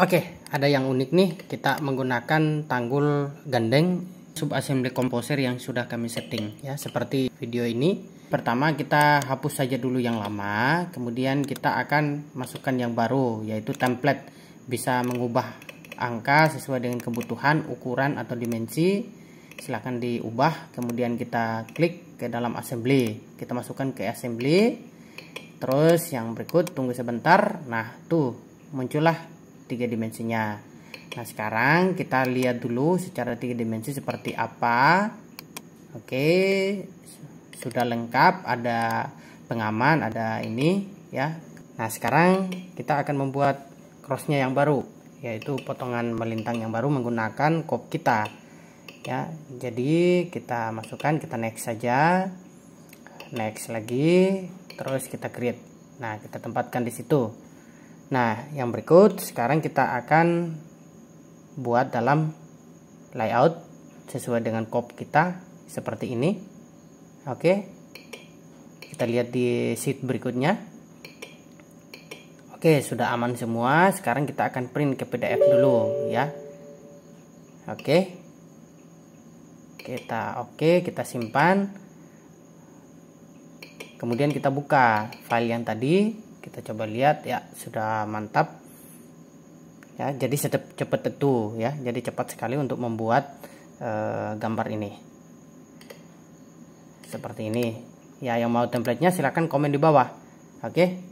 Oke, ada yang unik nih. Kita menggunakan tanggul gandeng subassembly komposer yang sudah kami setting ya, seperti video ini. Pertama kita hapus saja dulu yang lama, kemudian kita akan masukkan yang baru yaitu template. Bisa mengubah angka sesuai dengan kebutuhan, ukuran atau dimensi. Silahkan diubah, kemudian kita klik ke dalam assembly. Kita masukkan ke assembly. Terus yang berikut tunggu sebentar. Nah, tuh muncullah tiga dimensinya nah sekarang kita lihat dulu secara tiga dimensi seperti apa oke sudah lengkap ada pengaman ada ini ya nah sekarang kita akan membuat crossnya yang baru yaitu potongan melintang yang baru menggunakan kop kita ya jadi kita masukkan kita next saja next lagi terus kita create nah kita tempatkan di situ Nah, yang berikut sekarang kita akan buat dalam layout sesuai dengan kop kita seperti ini. Oke. Kita lihat di sheet berikutnya. Oke, sudah aman semua. Sekarang kita akan print ke PDF dulu ya. Oke. Kita oke, kita simpan. Kemudian kita buka file yang tadi kita coba lihat ya sudah mantap ya jadi sedep, cepet itu ya jadi cepat sekali untuk membuat uh, gambar ini seperti ini ya yang mau templatenya silahkan komen di bawah oke okay?